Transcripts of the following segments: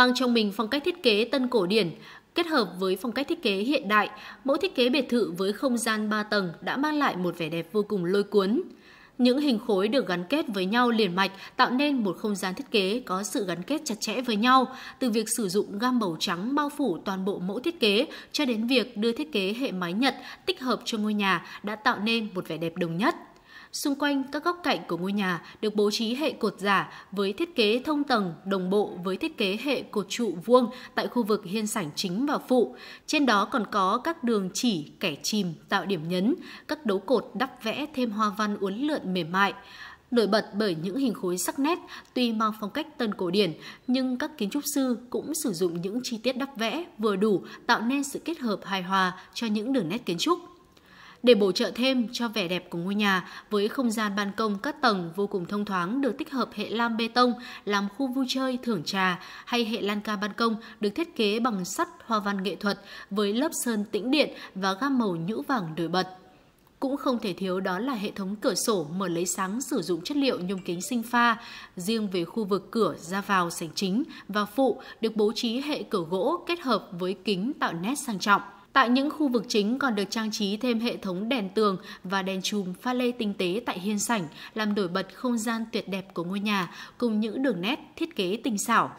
mang trong mình phong cách thiết kế tân cổ điển, kết hợp với phong cách thiết kế hiện đại, mẫu thiết kế biệt thự với không gian 3 tầng đã mang lại một vẻ đẹp vô cùng lôi cuốn. Những hình khối được gắn kết với nhau liền mạch tạo nên một không gian thiết kế có sự gắn kết chặt chẽ với nhau, từ việc sử dụng gam màu trắng bao phủ toàn bộ mẫu thiết kế cho đến việc đưa thiết kế hệ mái Nhật tích hợp cho ngôi nhà đã tạo nên một vẻ đẹp đồng nhất. Xung quanh các góc cạnh của ngôi nhà được bố trí hệ cột giả với thiết kế thông tầng đồng bộ với thiết kế hệ cột trụ vuông tại khu vực hiên sảnh chính và phụ. Trên đó còn có các đường chỉ, kẻ chìm tạo điểm nhấn, các đấu cột đắp vẽ thêm hoa văn uốn lượn mềm mại nổi bật bởi những hình khối sắc nét tuy mang phong cách tân cổ điển nhưng các kiến trúc sư cũng sử dụng những chi tiết đắp vẽ vừa đủ tạo nên sự kết hợp hài hòa cho những đường nét kiến trúc để bổ trợ thêm cho vẻ đẹp của ngôi nhà với không gian ban công các tầng vô cùng thông thoáng được tích hợp hệ lam bê tông làm khu vui chơi thưởng trà hay hệ lan ca ban công được thiết kế bằng sắt hoa văn nghệ thuật với lớp sơn tĩnh điện và gam màu nhũ vàng nổi bật cũng không thể thiếu đó là hệ thống cửa sổ mở lấy sáng sử dụng chất liệu nhôm kính sinh pha. Riêng về khu vực cửa ra vào sảnh chính và phụ được bố trí hệ cửa gỗ kết hợp với kính tạo nét sang trọng. Tại những khu vực chính còn được trang trí thêm hệ thống đèn tường và đèn chùm pha lê tinh tế tại hiên sảnh, làm nổi bật không gian tuyệt đẹp của ngôi nhà cùng những đường nét thiết kế tinh xảo.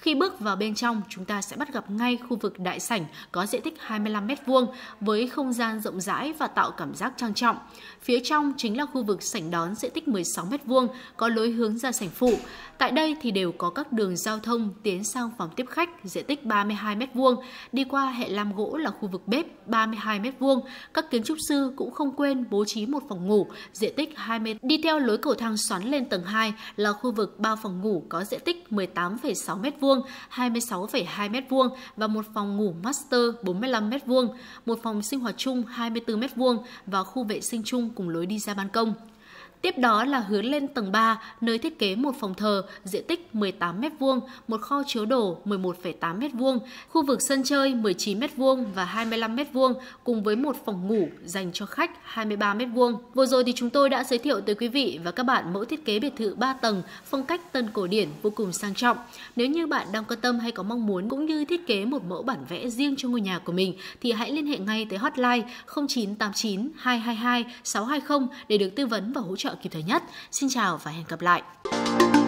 Khi bước vào bên trong, chúng ta sẽ bắt gặp ngay khu vực đại sảnh có diện tích 25 m2 với không gian rộng rãi và tạo cảm giác trang trọng. Phía trong chính là khu vực sảnh đón diện tích 16 m2 có lối hướng ra sảnh phụ. Tại đây thì đều có các đường giao thông tiến sang phòng tiếp khách diện tích 32 m2, đi qua hệ lam gỗ là khu vực bếp 32 m2. Các kiến trúc sư cũng không quên bố trí một phòng ngủ diện tích 20 đi theo lối cầu thang xoắn lên tầng 2 là khu vực 3 phòng ngủ có diện tích 18,6 m2 m 26,2 m2 và một phòng ngủ master 45 m2, một phòng sinh hoạt chung 24 m2 và khu vệ sinh chung cùng lối đi ra ban công. Tiếp đó là hướng lên tầng 3, nơi thiết kế một phòng thờ, diện tích 18 m2, một kho chứa đồ 11,8 m2, khu vực sân chơi 19 m2 và 25 m2 cùng với một phòng ngủ dành cho khách 23 m2. Vừa rồi thì chúng tôi đã giới thiệu tới quý vị và các bạn mẫu thiết kế biệt thự 3 tầng, phong cách tân cổ điển vô cùng sang trọng. Nếu như bạn đang quan tâm hay có mong muốn cũng như thiết kế một mẫu bản vẽ riêng cho ngôi nhà của mình thì hãy liên hệ ngay tới hotline 0989 222 620 để được tư vấn và hỗ trợ trợ kịp thời nhất. Xin chào và hẹn gặp lại.